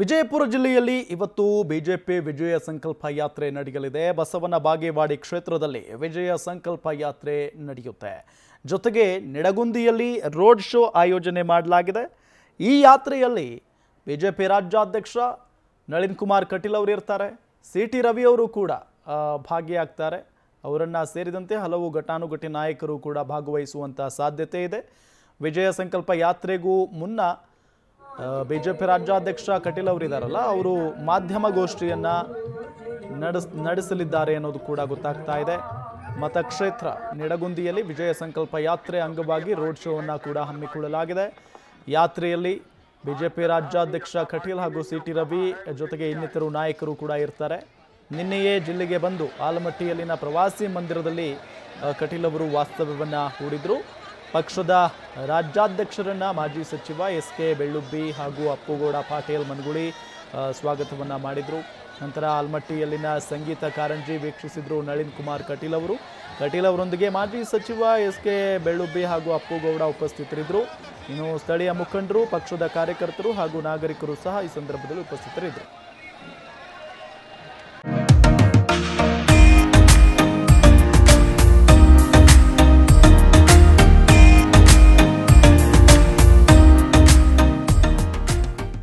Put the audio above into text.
ವಿಜಯಪುರ ಜಿಲ್ಲೆಯಲ್ಲಿ ಇವತ್ತು ಬಿಜೆಪಿ ವಿಜಯ ಸಂಕಲ್ಪ ಯಾತ್ರೆ ನಡೆಯಲಿದೆ ಬಸವನ ಬಾಗೇವಾಡಿ ಕ್ಷೇತ್ರದಲ್ಲಿ ವಿಜಯ ಸಂಕಲ್ಪ ಯಾತ್ರೆ ನಡೆಯುತ್ತೆ ಜೊತೆಗೆ ನಿಡಗುಂದಿಯಲ್ಲಿ ರೋಡ್ ಶೋ ಆಯೋಜನೆ ಮಾಡಲಾಗಿದೆ ಈ ಯಾತ್ರೆಯಲ್ಲಿ ಬಿಜೆಪಿ ರಾಜ್ಯಾಧ್ಯಕ್ಷ ನಳಿನ್ ಕುಮಾರ್ ಕಟೀಲ್ ಅವರು ಇರ್ತಾರೆ ಸಿ ಟಿ ರವಿ ಅವರು ಕೂಡ ಭಾಗಿಯಾಗ್ತಾರೆ ಅವರನ್ನು ಸೇರಿದಂತೆ ಹಲವು ಘಟಾನುಘಟಿ ನಾಯಕರು ಕೂಡ ಭಾಗವಹಿಸುವಂತಹ ಸಾಧ್ಯತೆ ಇದೆ ವಿಜಯ ಸಂಕಲ್ಪ ಯಾತ್ರೆಗೂ ಮುನ್ನ ಬಿಜೆಪಿ ರಾಜ್ಯಾಧ್ಯಕ್ಷ ಕಟೀಲ್ ಅವರು ಇದ್ದಾರಲ್ಲ ಅವರು ಮಾಧ್ಯಮಗೋಷ್ಠಿಯನ್ನು ನಡೆಸ್ ನಡೆಸಲಿದ್ದಾರೆ ಅನ್ನೋದು ಕೂಡ ಗೊತ್ತಾಗ್ತಾ ಇದೆ ಮತಕ್ಷೇತ್ರ ನಿಡಗುಂದಿಯಲ್ಲಿ ವಿಜಯ ಸಂಕಲ್ಪ ಯಾತ್ರೆ ಅಂಗವಾಗಿ ರೋಡ್ ಶೋವನ್ನು ಕೂಡ ಹಮ್ಮಿಕೊಳ್ಳಲಾಗಿದೆ ಯಾತ್ರೆಯಲ್ಲಿ ಬಿಜೆಪಿ ರಾಜ್ಯಾಧ್ಯಕ್ಷ ಕಟೀಲ್ ಹಾಗೂ ಸಿ ಟಿ ರವಿ ಜೊತೆಗೆ ಇನ್ನಿತರು ನಾಯಕರು ಕೂಡ ಇರ್ತಾರೆ ನಿನ್ನೆಯೇ ಜಿಲ್ಲೆಗೆ ಬಂದು ಆಲಮಟ್ಟಿಯಲ್ಲಿನ ಪ್ರವಾಸಿ ಮಂದಿರದಲ್ಲಿ ಕಟೀಲ್ ಅವರು ವಾಸ್ತವ್ಯವನ್ನು ಹೂಡಿದರು ಪಕ್ಷದ ರಾಜ್ಯಾಧ್ಯಕ್ಷರನ್ನು ಮಾಜಿ ಸಚಿವ ಎಸ್ ಕೆ ಬೆಳ್ಳುಬ್ಬಿ ಹಾಗೂ ಅಪ್ಪುಗೌಡ ಪಾಟೀಲ್ ಮನ್ಗುಳಿ ಸ್ವಾಗತವನ್ನು ಮಾಡಿದರು ನಂತರ ಆಲ್ಮಟ್ಟಿಯಲ್ಲಿನ ಸಂಗೀತ ಕಾರಂಜಿ ವೀಕ್ಷಿಸಿದರು ನಳಿನ್ ಕುಮಾರ್ ಕಟೀಲ್ ಅವರು ಕಟೀಲ್ ಅವರೊಂದಿಗೆ ಮಾಜಿ ಸಚಿವ ಎಸ್ ಕೆ ಬೆಳ್ಳುಬ್ಬಿ ಹಾಗೂ ಅಪ್ಪುಗೌಡ ಉಪಸ್ಥಿತರಿದ್ದರು ಇನ್ನು ಸ್ಥಳೀಯ ಮುಖಂಡರು ಪಕ್ಷದ ಕಾರ್ಯಕರ್ತರು ಹಾಗೂ ನಾಗರಿಕರು ಸಹ ಈ ಸಂದರ್ಭದಲ್ಲಿ ಉಪಸ್ಥಿತರಿದ್ದರು